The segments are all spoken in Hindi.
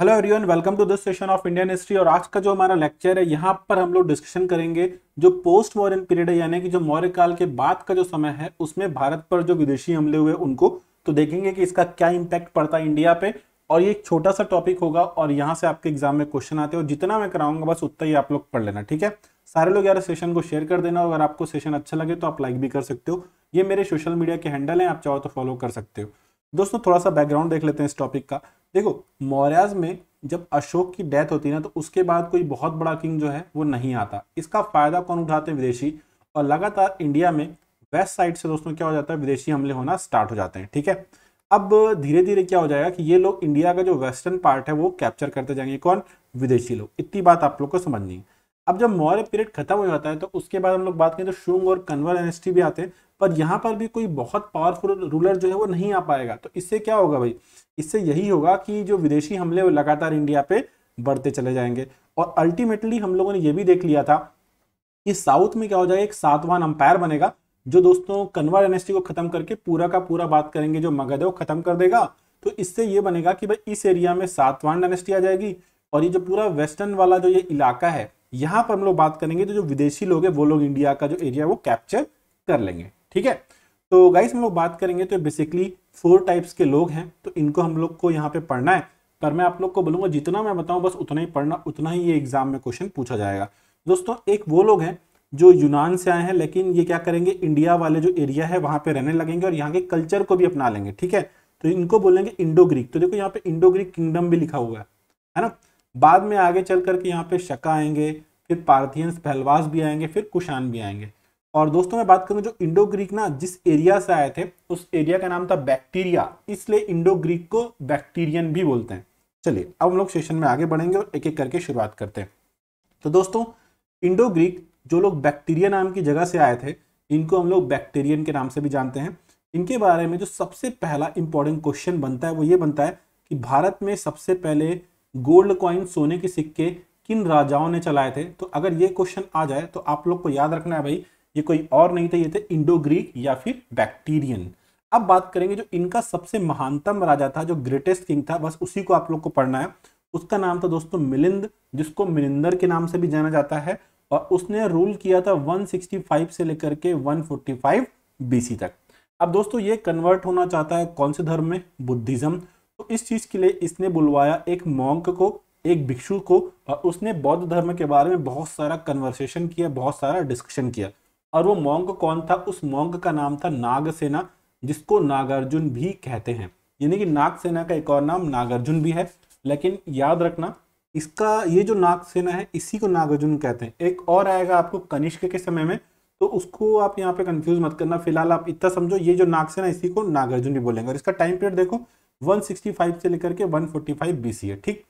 hello everyone welcome to this session of Indian history और आज का जो हमारा लेक्चर है यहाँ पर हम लोग डिस्कशन करेंगे जो पोस्ट वॉरन पीरियड है यानी कि जो मौर्य काल के बाद का जो समय है उसमें भारत पर जो विदेशी हमले हुए उनको तो देखेंगे कि इसका क्या इम्पैक्ट पड़ता है इंडिया पे और ये एक छोटा सा टॉपिक होगा और यहाँ से आपके एग्जाम में क्वेश्चन आते हो जितना मैं कराऊंगा बस उतना ही आप लोग पढ़ लेना ठीक है सारे लोग यार सेशन को शेयर कर देना अगर आपको सेशन अच्छा लगे तो आप लाइक भी कर सकते हो ये मेरे सोशल मीडिया के हैंडल हैं आप चाहो तो फॉलो कर सकते हो दोस्तों थोड़ा सा बैकग्राउंड देख लेते हैं इस टॉपिक का देखो मौर्याज में जब अशोक की डेथ होती है ना तो उसके बाद कोई बहुत बड़ा किंग जो है वो नहीं आता इसका फायदा कौन उठाते हैं विदेशी और लगातार इंडिया में वेस्ट साइड से दोस्तों क्या हो जाता है विदेशी हमले होना स्टार्ट हो जाते हैं ठीक है अब धीरे धीरे क्या हो जाएगा कि ये लोग इंडिया का जो वेस्टर्न पार्ट है वो कैप्चर करते जाएंगे कौन विदेशी लोग इतनी बात आप लोग को समझनी है अब जब मौर्य पीरियड खत्म हो जाता है तो उसके बाद हम लोग बात करें तो शुंग और कन्वर एनएसटी भी आते हैं पर यहाँ पर भी कोई बहुत पावरफुल रूलर जो है वो नहीं आ पाएगा तो इससे क्या होगा भाई इससे यही होगा कि जो विदेशी हमले लगातार इंडिया पे बढ़ते चले जाएंगे और अल्टीमेटली हम लोगों ने ये भी देख लिया था कि साउथ में क्या हो जाएगा एक सातवान अंपायर बनेगा जो दोस्तों कन्वर एनएसटी को खत्म करके पूरा का पूरा बात करेंगे जो मगध है वो खत्म कर देगा तो इससे ये बनेगा कि भाई इस एरिया में सातवान डायनेस्टी आ जाएगी और ये जो पूरा वेस्टर्न वाला जो ये इलाका है यहां पर हम लोग बात करेंगे तो जो विदेशी लोग हैं वो लोग इंडिया का जो एरिया है वो कैप्चर कर लेंगे ठीक है तो गाइस हम लोग बात करेंगे तो बेसिकली फोर टाइप्स के लोग हैं तो इनको हम लोग को यहाँ पे पढ़ना है पर मैं आप लोग को बोलूंगा जितना मैं बताऊं बस उतना ही पढ़ना उतना ही ये एग्जाम में क्वेश्चन पूछा जाएगा दोस्तों एक वो लोग हैं जो यूनान से आए हैं लेकिन ये क्या करेंगे इंडिया वाले जो एरिया है वहां पे रहने लगेंगे और यहाँ के कल्चर को भी अपना लेंगे ठीक है तो इनको बोलेंगे इंडो ग्रीक तो देखो यहाँ पे इंडो ग्रीक किंगडम भी लिखा हुआ है ना बाद में आगे चल करके यहाँ पे शका आएंगे फिर पार्थियंस पहलवास भी आएंगे फिर कुशान भी आएंगे और दोस्तों मैं बात करूँ जो इंडो ग्रीक ना जिस एरिया से आए थे उस एरिया का नाम था बैक्टीरिया इसलिए इंडो ग्रीक को बैक्टीरियन भी बोलते हैं चलिए अब हम लोग सेशन में आगे बढ़ेंगे और एक एक करके शुरुआत करते हैं तो दोस्तों इंडो ग्रीक जो लोग बैक्टीरिया नाम की जगह से आए थे इनको हम लोग बैक्टीरियन के नाम से भी जानते हैं इनके बारे में जो सबसे पहला इंपॉर्टेंट क्वेश्चन बनता है वो ये बनता है कि भारत में सबसे पहले गोल्ड कॉइन सोने के सिक्के किन राजाओं ने चलाए थे तो अगर ये क्वेश्चन आ जाए तो आप लोग को याद रखना है भाई ये कोई और नहीं था ये थे इंडो ग्रीक या फिर बैक्टीरियन अब बात करेंगे जो इनका सबसे महानतम राजा था जो ग्रेटेस्ट किंग था बस उसी को आप लोग को पढ़ना है उसका नाम था दोस्तों मिलिंद जिसको मिलिंदर के नाम से भी जाना जाता है और उसने रूल किया था 165 से लेकर के 145 बीसी तक अब दोस्तों ये कन्वर्ट होना चाहता है कौन से धर्म में बुद्धिज्म तो इस चीज के लिए इसने बुलवाया एक मॉन्क को एक भिक्षु को और उसने बौद्ध धर्म के बारे में बहुत सारा कन्वर्सेशन किया बहुत सारा डिस्कशन किया और वो मॉन्क कौन था उस मॉन्क का नाम था नागसेना जिसको नागार्जुन भी कहते हैं यानी कि नागसेना का एक और नाम नागार्जुन भी है लेकिन याद रखना इसका ये जो नागसेना है इसी को नागार्जुन कहते हैं एक और आएगा आपको कनिष्क के समय में तो उसको आप यहाँ पे कंफ्यूज मत करना फिलहाल आप इतना समझो ये जो नागसेना इसी को नागार्जुन भी बोलेंगे और इसका टाइम पीरियड देखो 165 से लेकर के 145 फोर्टी बी है ठीक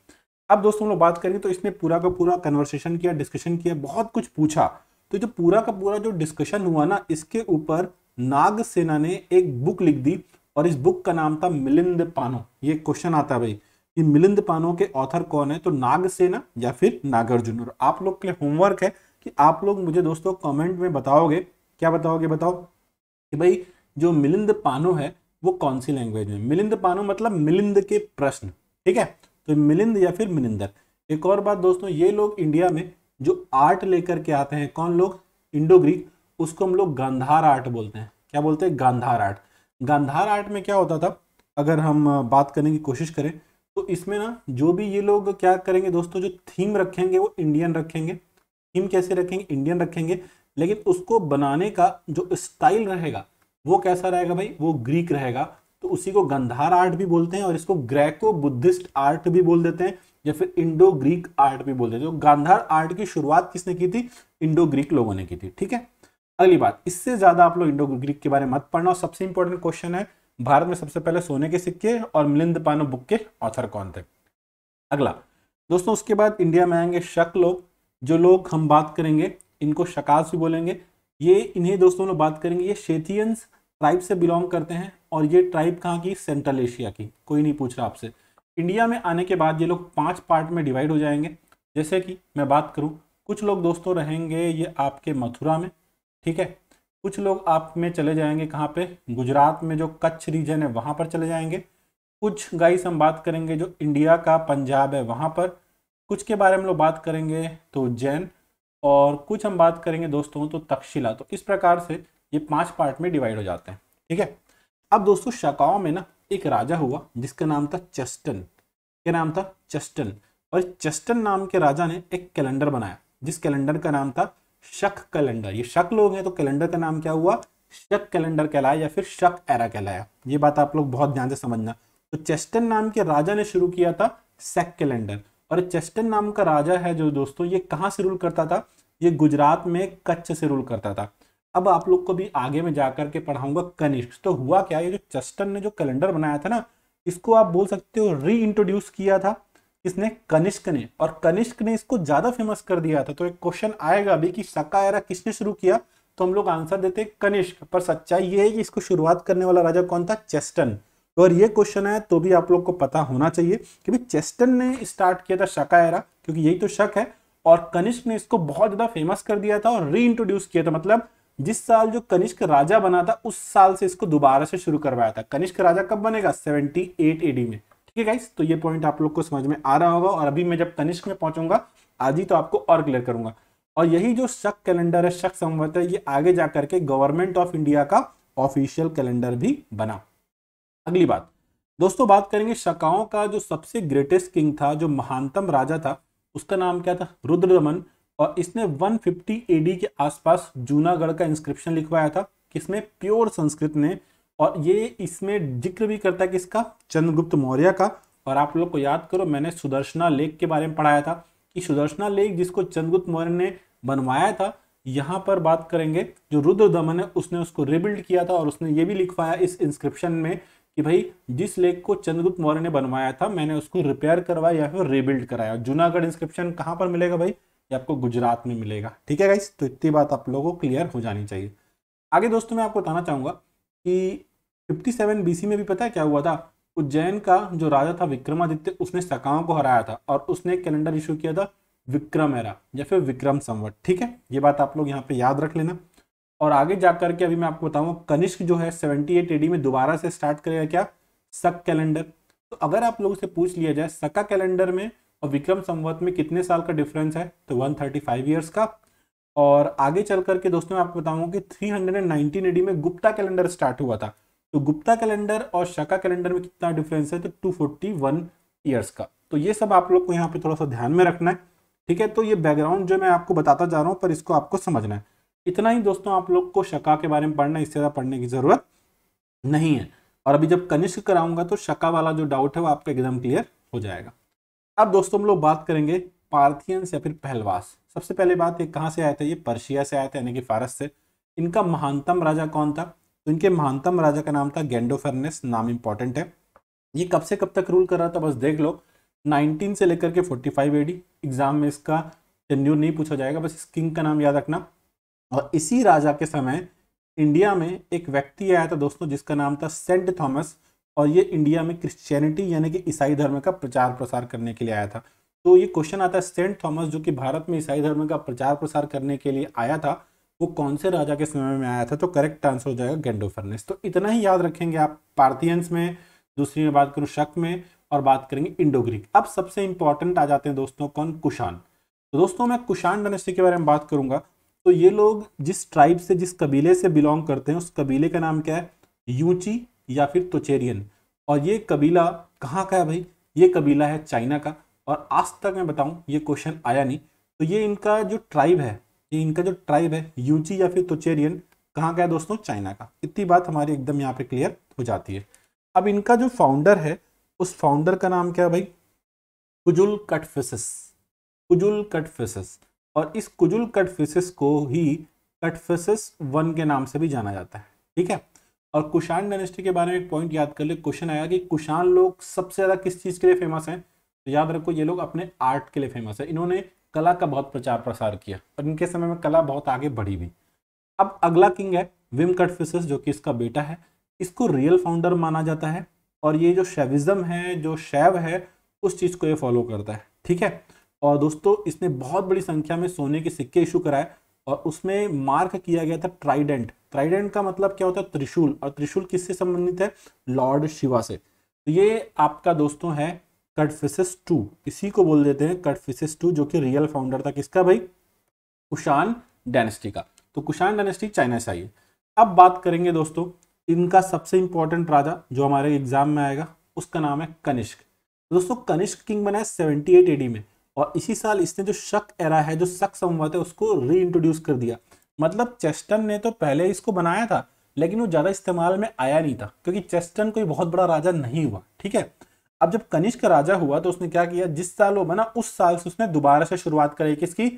अब दोस्तों हम लोग बात करेंगे तो इसने पूरा का पूरा कन्वर्सेशन किया डिस्कशन किया बहुत कुछ पूछा तो जो पूरा का पूरा जो डिस्कशन हुआ ना इसके ऊपर नाग सेना ने एक बुक लिख दी और इस बुक का नाम था मिलिंद पानो ये क्वेश्चन आता है भाई कि मिलिंद पानो के ऑथर कौन है तो नाग सेना या फिर नागार्जुन और आप लोग के लिए होमवर्क है कि आप लोग मुझे दोस्तों कमेंट में बताओगे क्या बताओगे बताओ कि भाई जो मिलिंद पानो है वो कौन सी लैंग्वेज में मिलिंद पानो मतलब मिलिंद के प्रश्न ठीक है तो मिलिंद या फिर मिलिंदर एक और बात दोस्तों ये लोग इंडिया में जो आर्ट लेकर के आते हैं कौन लोग इंडो ग्रीक उसको हम लोग गांधार आर्ट बोलते हैं क्या बोलते हैं गांधार आर्ट गांधार आर्ट में क्या होता था अगर हम बात करने की कोशिश करें तो इसमें ना जो भी ये लोग क्या करेंगे दोस्तों जो थीम रखेंगे वो इंडियन रखेंगे थीम कैसे रखेंगे इंडियन रखेंगे लेकिन उसको बनाने का जो स्टाइल रहेगा वो कैसा रहेगा भाई वो ग्रीक रहेगा तो उसी को गंधार आर्ट भी बोलते हैं और इसको ग्रेको बुद्धिस्ट आर्ट भी बोल देते हैं या फिर इंडो ग्रीक आर्ट भी बोलते हैं तो गंधार आर्ट की शुरुआत किसने की थी इंडो ग्रीक लोगों ने की थी ठीक है अगली बात इससे ज्यादा आप लोग इंडो ग्रीक के बारे में मत पढ़ना और सबसे इंपॉर्टेंट क्वेश्चन है भारत में सबसे पहले सोने के सिक्के और मिलिंद पानो बुक के ऑथर कौन थे अगला दोस्तों उसके बाद इंडिया में आएंगे शक लोग जो लोग हम बात करेंगे इनको शकास भी बोलेंगे ये इन्हें दोस्तों लोग बात करेंगे ये शेथियंस ट्राइब से बिलोंग करते हैं और ये ट्राइब कहाँ की सेंट्रल एशिया की कोई नहीं पूछ रहा आपसे इंडिया में आने के बाद ये लोग पांच पार्ट में डिवाइड हो जाएंगे जैसे कि मैं बात करूँ कुछ लोग दोस्तों रहेंगे ये आपके मथुरा में ठीक है कुछ लोग आप में चले जाएंगे कहाँ पे गुजरात में जो कच्छ रीजन है वहाँ पर चले जाएंगे कुछ गाइस हम बात करेंगे जो इंडिया का पंजाब है वहाँ पर कुछ के बारे में लोग बात करेंगे तो जैन और कुछ हम बात करेंगे दोस्तों तो तक्षशिला तो इस प्रकार से ये पांच पार्ट में डिवाइड हो जाते हैं ठीक है अब दोस्तों शकाओं में ना एक राजा हुआ जिसका नाम था चस्टन क्या नाम था चस्टन और चस्टन नाम के राजा ने एक कैलेंडर बनाया जिस कैलेंडर का नाम था शक कैलेंडर ये शक लोग हैं तो कैलेंडर का नाम क्या हुआ शक कैलेंडर कहलाया या फिर शक एरा कहलाया ये बात आप लोग बहुत ध्यान से समझना तो चेस्टन नाम के राजा ने शुरू किया था सेक कैलेंडर और चेस्टन नाम का राजा है जो दोस्तों ये कहाँ से रूल करता था ये गुजरात में कच्छ से रूल करता था अब आप लोग को भी आगे में जाकर के पढ़ाऊंगा कनिष्क तो हुआ क्या ये जो चस्टन ने जो कैलेंडर बनाया था ना इसको आप बोल सकते हो री इंट्रोड्यूस किया था इसने कनिष्क ने और कनिष्क ने इसको ज्यादा फेमस कर दिया था तो एक क्वेश्चन आएगा भी कि शका एरा किसने शुरू किया तो हम लोग आंसर देते कनिष्क पर सच्चाई ये है कि इसको शुरुआत करने वाला राजा कौन था चेस्टन तो और ये क्वेश्चन है तो भी आप लोग को पता होना चाहिए कि भाई चेस्टन ने स्टार्ट किया था शका एरा क्योंकि यही तो शक है और कनिष्क ने इसको बहुत ज्यादा फेमस कर दिया था और री इंट्रोड्यूस किया था मतलब जिस साल जो कनिष्क राजा बना था उस साल से इसको दोबारा से शुरू करवाया था कनिष्क राजा कब बनेगा 78 एडी में ठीक है गाइस तो ये पॉइंट आप लोग को समझ में आ रहा होगा और अभी मैं जब कनिष्क में पहुंचूंगा आज ही तो आपको और क्लियर करूंगा और यही जो शक कैलेंडर है शक संवत है ये आगे जा करके गवर्नमेंट ऑफ इंडिया का ऑफिशियल कैलेंडर भी बना अगली बात दोस्तों बात करेंगे शकाओं का जो सबसे ग्रेटेस्ट किंग था जो महानतम राजा था उसका नाम क्या था रुद्रदमन और इसने 150 एडी के आसपास जूनागढ़ का इंस्क्रिप्शन लिखवाया था किसमें प्योर संस्कृत ने और ये इसमें जिक्र भी करता है किसका चंद्रगुप्त मौर्य का और आप लोग को याद करो मैंने सुदर्शना लेक के बारे में पढ़ाया था कि सुदर्शना लेक जिसको चंद्रगुप्त मौर्य ने बनवाया था यहाँ पर बात करेंगे जो रुद्र दमन है उसने उसको रिबिल्ड किया था और उसने ये भी लिखवाया इस इंस्क्रिप्शन में कि भाई जिस लेक को चंद्रगुप्त मौर्य ने बनवाया था मैंने उसको रिपेयर करवाया या फिर रिबिल्ड कराया जूनागढ़ इंस्क्रिप्शन कहाँ पर मिलेगा भाई ये आपको गुजरात में मिलेगा ठीक है गाइस तो इतनी बात आप लोगों को क्लियर हो जानी चाहिए आगे दोस्तों मैं आपको बताना चाहूँगा कि फिफ्टी सेवन बी में भी पता है क्या हुआ था उज्जैन का जो राजा था विक्रमादित्य उसने सकाओं को हराया था और उसने कैलेंडर इशू किया था विक्रम एरा या फिर विक्रम संवत ठीक है ये बात आप लोग यहाँ पे याद रख लेना और आगे जा करके अभी मैं आपको बताऊँ कनिष्क जो है सेवेंटी एट में दोबारा से स्टार्ट करेगा क्या सक कैलेंडर तो अगर आप लोगों से पूछ लिया जाए सका कैलेंडर में और विक्रम संवत में कितने साल का डिफरेंस है तो 135 ईयर्स का और आगे चल करके दोस्तों मैं आपको बताऊंगा कि 319 एडी में गुप्ता कैलेंडर स्टार्ट हुआ था तो गुप्ता कैलेंडर और शका कैलेंडर में कितना डिफरेंस है तो 241 ईयर्स का तो ये सब आप लोग को यहाँ पे थोड़ा सा ध्यान में रखना है ठीक है तो ये बैकग्राउंड जो मैं आपको बताता जा रहा हूँ पर इसको आपको समझना है इतना ही दोस्तों आप लोग को शका के बारे में पढ़ना है इससे ज़्यादा पढ़ने की ज़रूरत नहीं है और अभी जब कनिष्क कराऊंगा तो शका वाला जो डाउट है वो आपका एकदम क्लियर हो जाएगा अब दोस्तों हम लोग बात करेंगे पार्थियंस या फिर पहलवास सबसे पहले बात ये कहाँ से आए थे ये पर्शिया से आए थे यानी कि फारस से इनका महानतम राजा कौन था तो इनके महानतम राजा का नाम था गेंडोफेरनेस नाम इंपॉर्टेंट है ये कब से कब तक रूल कर रहा था बस देख लो 19 से लेकर के 45 फाइव एग्जाम में इसका टेन्यू नहीं पूछा जाएगा बस इस किंग का नाम याद रखना और इसी राजा के समय इंडिया में एक व्यक्ति आया था दोस्तों जिसका नाम था सेंट थॉमस और ये इंडिया में क्रिश्चियनिटी यानी कि ईसाई धर्म का प्रचार प्रसार करने के लिए आया था तो ये क्वेश्चन आता है सेंट थॉमस जो कि भारत में ईसाई धर्म का प्रचार प्रसार करने के लिए आया था वो कौन से राजा के समय में आया था तो करेक्ट आंसर हो जाएगा गेंडोफर्नेस तो इतना ही याद रखेंगे आप पार्थियंस में दूसरी में बात करूँ शक में और बात करेंगे इंडो ग्रीक अब सबसे इंपॉर्टेंट आ जाते हैं दोस्तों कौन कुशान तो दोस्तों मैं कुशान डायनेस्टी के बारे में बात करूंगा तो ये लोग जिस ट्राइब से जिस कबीले से बिलोंग करते हैं उस कबीले का नाम क्या है यूची या फिर तुचेरियन और ये कबीला कहाँ का है भाई ये कबीला है चाइना का और आज तक मैं बताऊँ ये क्वेश्चन आया नहीं तो ये इनका जो ट्राइब है ये इनका जो ट्राइब है यूची या फिर तुचेरियन कहाँ का है दोस्तों चाइना का इतनी बात हमारी एकदम यहाँ पे क्लियर हो जाती है अब इनका जो फाउंडर है उस फाउंडर का नाम क्या है भाई कुजुल कटफिस कुजुल कटफिसस और इस कुजुल कटफिसस को ही कटफिस वन के नाम से भी जाना जाता है ठीक है और कुशाण डायनेस्टी के बारे में एक पॉइंट याद कर ले क्वेश्चन आया कि कुशाण लोग सबसे ज़्यादा किस चीज़ के लिए फेमस है तो याद रखो ये लोग अपने आर्ट के लिए फेमस है इन्होंने कला का बहुत प्रचार प्रसार किया और इनके समय में कला बहुत आगे बढ़ी भी अब अगला किंग है विम कट जो कि इसका बेटा है इसको रियल फाउंडर माना जाता है और ये जो शैविज्म है जो शैव है उस चीज़ को ये फॉलो करता है ठीक है और दोस्तों इसने बहुत बड़ी संख्या में सोने के सिक्के इशू कराए और उसमें मार्क किया गया था ट्राइडेंट ट्राइडेंट का मतलब क्या होता है त्रिशूल और त्रिशूल किससे संबंधित है लॉर्ड शिवा से तो ये आपका दोस्तों है कटफिसस टू इसी को बोल देते हैं कटफिसस टू जो कि रियल फाउंडर था किसका भाई कुशान डायनेस्टी का तो कुशान डायनेस्टी चाइना से आई है अब बात करेंगे दोस्तों इनका सबसे इंपॉर्टेंट राजा जो हमारे एग्जाम में आएगा उसका नाम है कनिष्क दोस्तों कनिष्क किंग बना है सेवेंटी एट एडी में और इसी साल इसने जो शक एरा है जो शक संवाद है उसको री इंट्रोड्यूस कर दिया मतलब चेस्टन ने तो पहले इसको बनाया था लेकिन वो ज़्यादा इस्तेमाल में आया नहीं था क्योंकि चेस्टन कोई बहुत बड़ा राजा नहीं हुआ ठीक है अब जब कनिष्क राजा हुआ तो उसने क्या किया जिस साल वो बना उस साल से उसने दोबारा से शुरुआत करी किसकी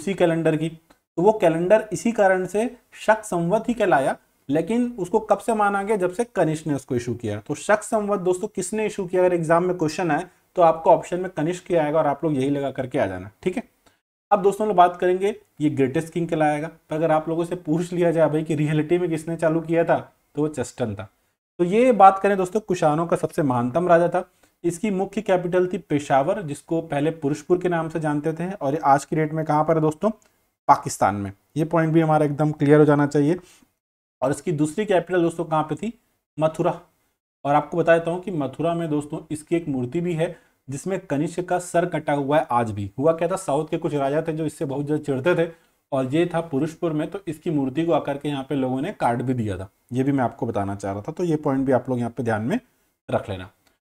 उसी कैलेंडर की तो वो कैलेंडर इसी कारण से शक संवत ही कहलाया लेकिन उसको कब से माना गया जब से कनिष्क ने उसको इशू किया तो शक संवत दोस्तों किसने इशू किया अगर एग्जाम में क्वेश्चन है तो आपको ऑप्शन में कनिष्क आएगा और आप लोग यही लगा करके आ जाना ठीक है अब दोस्तों लोग बात करेंगे ये ग्रेटेस्ट किंग कहलाएगा तो अगर आप लोगों से पूछ लिया जाए भाई कि रियलिटी में किसने चालू किया था तो वो चस्टन था तो ये बात करें दोस्तों कुशानों का सबसे महानतम राजा था इसकी मुख्य कैपिटल थी पेशावर जिसको पहले पुरुषपुर के नाम से जानते थे और आज की डेट में कहाँ पर है दोस्तों पाकिस्तान में ये पॉइंट भी हमारा एकदम क्लियर हो जाना चाहिए और इसकी दूसरी कैपिटल दोस्तों कहाँ पर थी मथुरा और आपको बता देता हूँ कि मथुरा में दोस्तों इसकी एक मूर्ति भी है जिसमें कनिष्क का सर कटा हुआ है आज भी हुआ क्या था साउथ के कुछ राजा थे जो इससे बहुत ज़्यादा चिड़ते थे और ये था पुरुषपुर में तो इसकी मूर्ति को आकर के यहाँ पे लोगों ने कार्ड भी दिया था ये भी मैं आपको बताना चाह रहा था तो ये पॉइंट भी आप लोग यहाँ पे ध्यान में रख लेना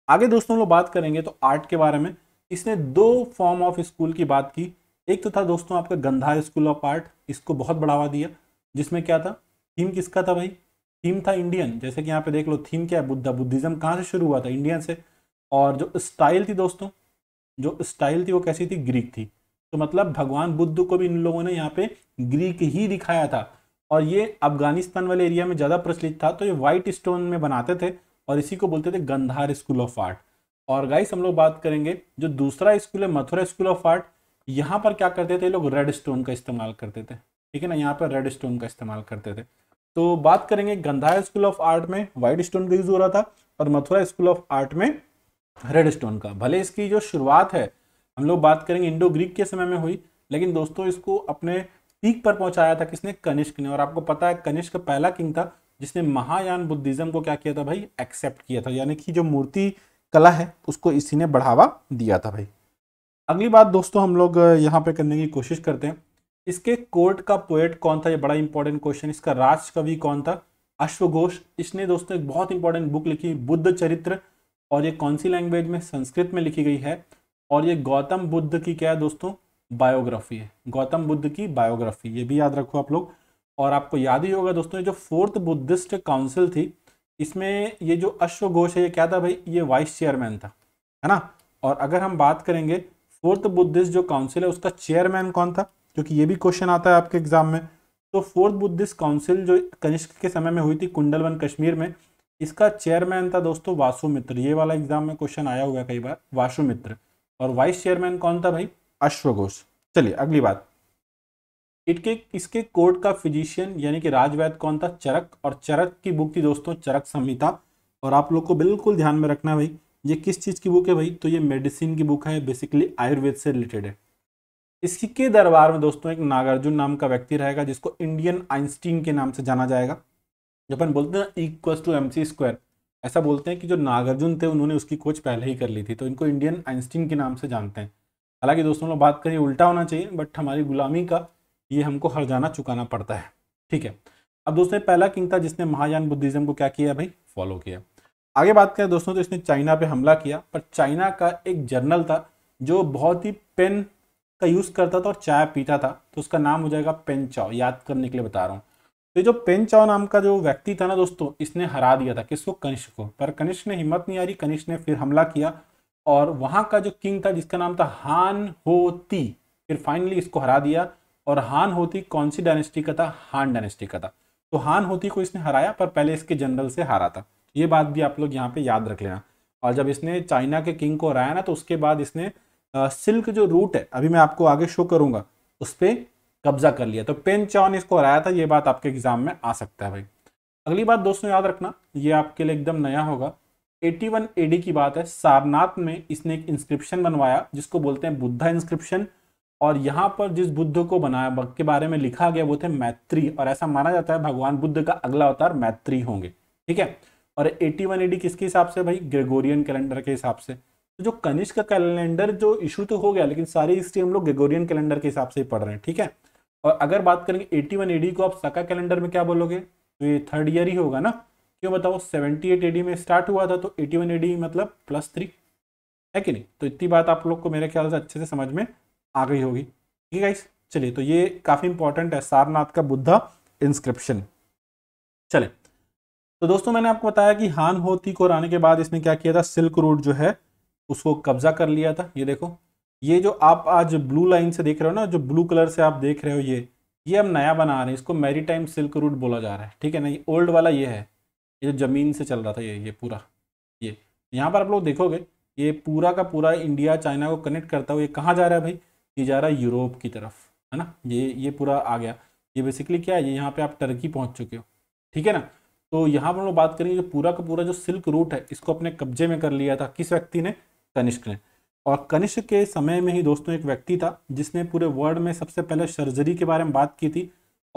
आगे दोस्तों लोग बात करेंगे तो आर्ट के बारे में इसने दो फॉर्म ऑफ स्कूल की बात की एक तो था दोस्तों आपका गंधा स्कूल ऑफ आर्ट इसको बहुत बढ़ावा दिया जिसमें क्या था थीम किसका था भाई थीम था इंडियन जैसे कि यहाँ पे देख लो थीम क्या है बुद्धा बुद्धिज्म कहाँ से शुरू हुआ था इंडियन से और जो स्टाइल थी दोस्तों जो स्टाइल थी वो कैसी थी ग्रीक थी तो मतलब भगवान बुद्ध को भी इन लोगों ने यहाँ पे ग्रीक ही दिखाया था और ये अफगानिस्तान वाले एरिया में ज़्यादा प्रचलित था तो ये वाइट स्टोन में बनाते थे और इसी को बोलते थे गंधार स्कूल ऑफ आर्ट और गाइस हम लोग बात करेंगे जो दूसरा स्कूल है मथुरा स्कूल ऑफ आर्ट यहाँ पर क्या करते थे लोग रेड स्टोन का इस्तेमाल करते थे ठीक है ना यहाँ पर रेड स्टोन का इस्तेमाल करते थे तो बात करेंगे गंधाया स्कूल ऑफ आर्ट में व्हाइट स्टोन का यूज हो रहा था और मथुरा स्कूल ऑफ आर्ट में रेड स्टोन का भले इसकी जो शुरुआत है हम लोग बात करेंगे इंडो ग्रीक के समय में हुई लेकिन दोस्तों इसको अपने पीक पर पहुंचाया था किसने कनिष्क ने और आपको पता है कनिष्क का पहला किंग था जिसने महायान बुद्धिज्म को क्या किया था भाई एक्सेप्ट किया था यानी कि जो मूर्ति कला है उसको इसी ने बढ़ावा दिया था भाई अगली बात दोस्तों हम लोग यहाँ पे करने की कोशिश करते हैं इसके कोर्ट का पोएट कौन था ये बड़ा इंपॉर्टेंट क्वेश्चन इसका राजकवि कौन था अश्वघोष इसने दोस्तों एक बहुत इंपॉर्टेंट बुक लिखी बुद्ध चरित्र और ये कौन सी लैंग्वेज में संस्कृत में लिखी गई है और ये गौतम बुद्ध की क्या है दोस्तों बायोग्राफी है गौतम बुद्ध की बायोग्राफी ये भी याद रखो आप लोग और आपको याद ही होगा दोस्तों ये जो फोर्थ बुद्धिस्ट काउंसिल थी इसमें ये जो अश्वघोष है ये क्या था भाई ये वाइस चेयरमैन था है ना और अगर हम बात करेंगे फोर्थ बुद्धिस्ट जो काउंसिल है उसका चेयरमैन कौन था क्योंकि ये भी क्वेश्चन आता है आपके एग्जाम में तो फोर्थ बुद्धिस्ट काउंसिल जो कनिष्क के समय में हुई थी कुंडलवन कश्मीर में इसका चेयरमैन था दोस्तों वासुमित्र ये वाला एग्जाम में क्वेश्चन आया हुआ कई बार वासुमित्र और वाइस चेयरमैन कौन था भाई अश्वघोष चलिए अगली बात इटके इसके कोर्ट का फिजिशियन यानी कि राजवैद कौन था चरक और चरक की बुक थी दोस्तों चरक संहिता और आप लोग को बिल्कुल ध्यान में रखना है भाई ये किस चीज़ की बुक है भाई तो ये मेडिसिन की बुक है बेसिकली आयुर्वेद से रिलेटेड है इसी के दरबार में दोस्तों एक नागार्जुन नाम का व्यक्ति रहेगा जिसको इंडियन आइंस्टीन के नाम से जाना जाएगा जो अपन बोलते हैं ना equals to M C square ऐसा बोलते हैं कि जो नागार्जुन थे उन्होंने उसकी खोज पहले ही कर ली थी तो इनको इंडियन आइंस्टीन के नाम से जानते हैं हालांकि दोस्तों लोग बात करें उल्टा होना चाहिए बट हमारी गुलामी का ये हमको हर जाना चुकाना पड़ता है ठीक है अब दोस्तों पहला किंग था जिसने महायान बुद्धिज्म को क्या किया भाई फॉलो किया आगे बात करें दोस्तों तो इसने चाइना पे हमला किया पर चाइना का एक जर्नल था जो बहुत ही पेन का यूज़ करता था और चाय पीता था तो उसका नाम हो जाएगा चाओ याद करने के लिए बता रहा हूँ तो जो चाओ नाम का जो व्यक्ति था ना दोस्तों इसने हरा दिया था किसको कनिष्क को पर कनिष्क ने हिम्मत नहीं हारी कनिष्क ने फिर हमला किया और वहाँ का जो किंग था जिसका नाम था हान होती फिर फाइनली इसको हरा दिया और हान होती कौन सी डायनेस्टी का था हान डायनेस्टी का था तो हान होती को इसने हराया पर पहले इसके जनरल से हारा था ये बात भी आप लोग यहाँ पे याद रख लेना और जब इसने चाइना के किंग को हराया ना तो उसके बाद इसने सिल्क जो रूट है अभी मैं आपको आगे शो करूंगा उस पर कब्जा कर लिया तो पेन चौन इसको हराया था ये बात आपके एग्जाम में आ सकता है भाई अगली बात दोस्तों याद रखना ये आपके लिए एकदम नया होगा 81 एडी की बात है सारनाथ में इसने एक इंस्क्रिप्शन बनवाया जिसको बोलते हैं बुद्धा इंस्क्रिप्शन और यहाँ पर जिस बुद्ध को बनाया के बारे में लिखा गया वो थे मैत्री और ऐसा माना जाता है भगवान बुद्ध का अगला अवतार मैत्री होंगे ठीक है और 81 एडी किसके हिसाब से भाई ग्रेगोरियन कैलेंडर के हिसाब से तो जो कनिष्क का कैलेंडर जो इशू तो हो गया लेकिन सारी हिस्ट्री हम लोग गेगोरियन कैलेंडर के हिसाब से पढ़ रहे हैं ठीक है और अगर बात करेंगे एटी वन को आप सका कैलेंडर में क्या बोलोगे तो ये थर्ड ईयर ही होगा ना क्यों बताओ सेवेंटी एट एडी में स्टार्ट हुआ था तो एटी वन एडी मतलब प्लस थ्री है कि नहीं तो इतनी बात आप लोग को मेरे ख्याल से अच्छे से समझ में आ गई होगी ठीक है चलिए तो ये काफ़ी इंपॉर्टेंट है सारनाथ का बुद्धा इंस्क्रिप्शन चले तो दोस्तों मैंने आपको बताया कि हान होती को आने के बाद इसने क्या किया था सिल्क रूट जो है उसको कब्जा कर लिया था ये देखो ये जो आप आज ब्लू लाइन से देख रहे हो ना जो ब्लू कलर से आप देख रहे हो ये ये हम नया बना रहे हैं इसको मैरीटाइम सिल्क रूट बोला जा रहा है ठीक है ना ये ओल्ड वाला ये है ये जो ज़मीन से चल रहा था ये ये पूरा ये यहाँ पर आप लोग देखोगे ये पूरा का पूरा इंडिया चाइना को कनेक्ट करता हुआ ये कहाँ जा रहा है भाई ये जा रहा है यूरोप की तरफ है ना ये ये पूरा आ गया ये बेसिकली क्या है ये यहाँ पे आप टर्की पहुँच चुके हो ठीक है ना तो यहाँ पर हम लोग बात करेंगे जो पूरा का पूरा जो सिल्क रूट है इसको अपने कब्जे में कर लिया था किस व्यक्ति ने कनिष्क ने और कनिष्क के समय में ही दोस्तों एक व्यक्ति था जिसने पूरे वर्ल्ड में सबसे पहले सर्जरी के बारे में बात की थी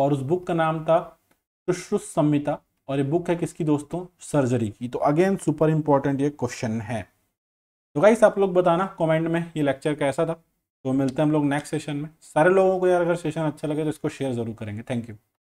और उस बुक का नाम था सुश्रुत संहिता और ये बुक है किसकी दोस्तों सर्जरी की तो अगेन सुपर इंपॉर्टेंट ये क्वेश्चन है तो गाइस आप लोग बताना कमेंट में ये लेक्चर कैसा था तो मिलते हैं हम लोग नेक्स्ट सेशन में सारे लोगों को यार अगर सेशन अच्छा लगे तो इसको शेयर जरूर करेंगे थैंक यू